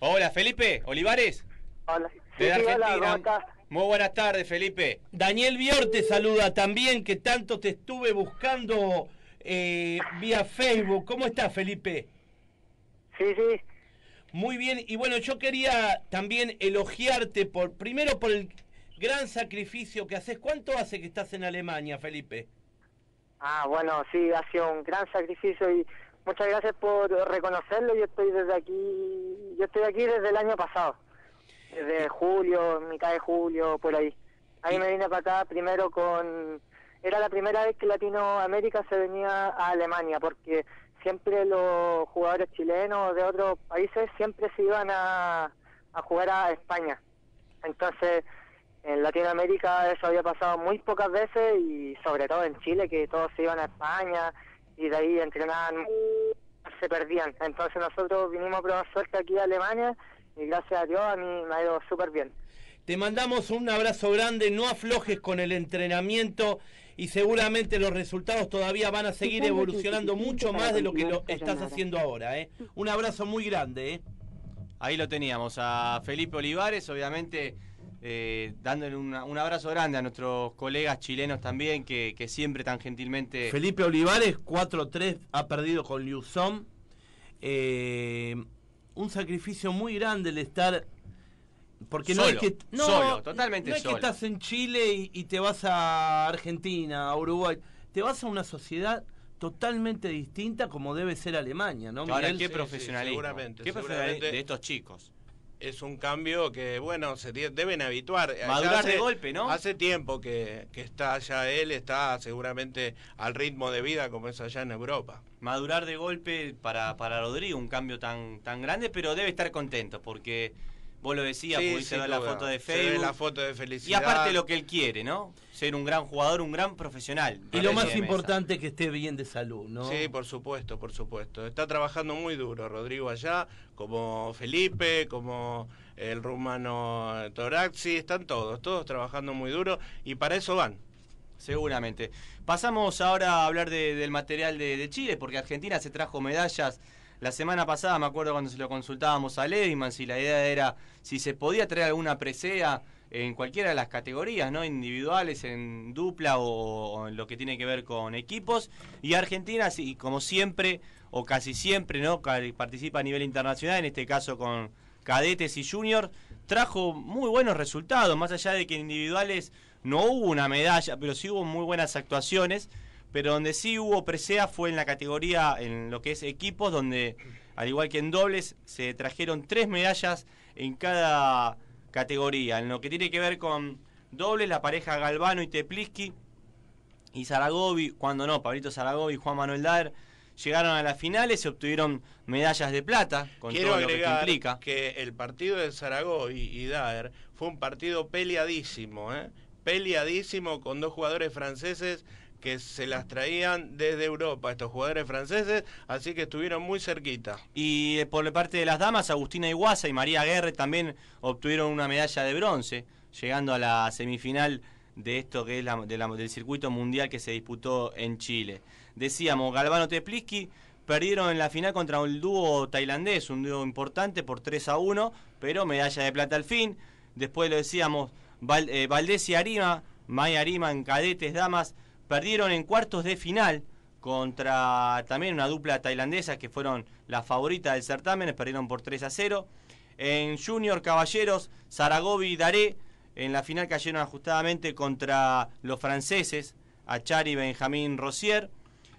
Hola, Felipe Olivares. Hola. Muy buenas tardes, Felipe. Daniel Bior te saluda también, que tanto te estuve buscando eh, vía Facebook. ¿Cómo estás, Felipe? Sí, sí. Muy bien, y bueno, yo quería también elogiarte por primero por el gran sacrificio que haces. ¿Cuánto hace que estás en Alemania, Felipe? Ah, bueno, sí, ha sido un gran sacrificio y muchas gracias por reconocerlo. y estoy desde aquí yo estoy aquí desde el año pasado, desde julio, mitad de julio, por ahí. Ahí me vine para acá primero con... Era la primera vez que Latinoamérica se venía a Alemania, porque siempre los jugadores chilenos de otros países siempre se iban a, a jugar a España. Entonces, en Latinoamérica eso había pasado muy pocas veces y sobre todo en Chile, que todos se iban a España y de ahí entrenaban se perdían. Entonces nosotros vinimos a probar suerte aquí a Alemania y gracias a Dios a mí me ha ido súper bien. Te mandamos un abrazo grande, no aflojes con el entrenamiento y seguramente los resultados todavía van a seguir evolucionando mucho más de lo que lo estás haciendo ahora. ¿eh? Un abrazo muy grande. ¿eh? Ahí lo teníamos a Felipe Olivares, obviamente eh, dándole un abrazo grande a nuestros colegas chilenos también que, que siempre tan gentilmente... Felipe Olivares 4-3 ha perdido con Liuzón eh, un sacrificio muy grande el estar porque no es que solo, totalmente no es que estás en Chile y, te vas a Argentina, a Uruguay, te vas a una sociedad totalmente distinta como debe ser Alemania, ¿no? Ahora qué profesionalidad de estos chicos es un cambio que, bueno, se deben habituar. Madurar de golpe, ¿no? Hace tiempo que, que, está allá él, está seguramente al ritmo de vida como es allá en Europa. Madurar de golpe para, para Rodrigo, un cambio tan, tan grande, pero debe estar contento porque Vos lo decías, pudiste ver la foto de Facebook. la foto de felicidad. Y aparte lo que él quiere, ¿no? Ser un gran jugador, un gran profesional. Y lo más importante es que esté bien de salud, ¿no? Sí, por supuesto, por supuesto. Está trabajando muy duro Rodrigo allá, como Felipe, como el rumano Toraxi, están todos, todos trabajando muy duro y para eso van. Seguramente. Pasamos ahora a hablar del material de, de Chile, porque Argentina se trajo medallas la semana pasada me acuerdo cuando se lo consultábamos a Leviman si la idea era si se podía traer alguna presea en cualquiera de las categorías, ¿no? Individuales, en dupla o, en lo que tiene que ver con equipos. Y Argentina, como siempre, o casi siempre, ¿no? Participa a nivel internacional, en este caso con cadetes y juniors, trajo muy buenos resultados, más allá de que en individuales no hubo una medalla, pero sí hubo muy buenas actuaciones pero donde sí hubo presea fue en la categoría, en lo que es equipos, donde al igual que en dobles se trajeron tres medallas en cada categoría. En lo que tiene que ver con dobles, la pareja Galvano y Tepliski y Zaragovi, cuando no, Pablito Zaragovi y Juan Manuel Daer llegaron a las finales y obtuvieron medallas de plata, con Quiero todo lo que que el partido de Zaragoy y Daer fue un partido peleadísimo, ¿eh? peleadísimo con dos jugadores franceses que se las traían desde Europa estos jugadores franceses, así que estuvieron muy cerquita. Y eh, por parte de las damas, Agustina Iguaza y María Guerre también obtuvieron una medalla de bronce, llegando a la semifinal de esto que es la, del circuito mundial que se disputó en Chile. Decíamos, Galvano Tepliski perdieron en la final contra un dúo tailandés, un dúo importante por 3 a 1, pero medalla de plata al fin. Después lo decíamos, Val, eh, y Arima, Maya Arima en cadetes, damas, Perdieron en cuartos de final contra también una dupla tailandesa que fueron la favorita del certamen, perdieron por 3 a 0. En Junior Caballeros, Zaragobi y Daré en la final cayeron ajustadamente contra los franceses, Achari y Benjamín Rosier.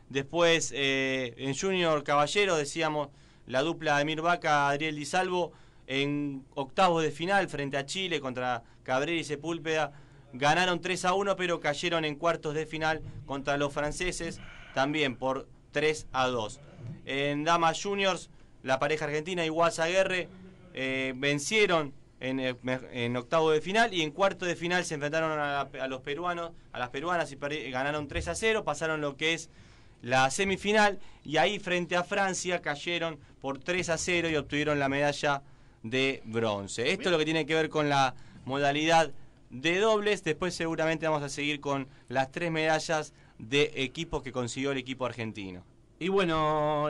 Después eh, en Junior Caballeros decíamos la dupla de Mirvaca, Adriel Di Salvo en octavos de final frente a Chile contra Cabrera y Sepúlveda Ganaron 3 a 1, pero cayeron en cuartos de final contra los franceses, también por 3 a 2. En Damas Juniors, la pareja argentina y Guasaguerre eh, vencieron en, octavo de final y en cuarto de final se enfrentaron a, los peruanos, a las peruanas y ganaron 3 a 0, pasaron lo que es la semifinal y ahí frente a Francia cayeron por 3 a 0 y obtuvieron la medalla de bronce. Esto es lo que tiene que ver con la modalidad de dobles. Después seguramente vamos a seguir con las tres medallas de equipo que consiguió el equipo argentino. Y bueno...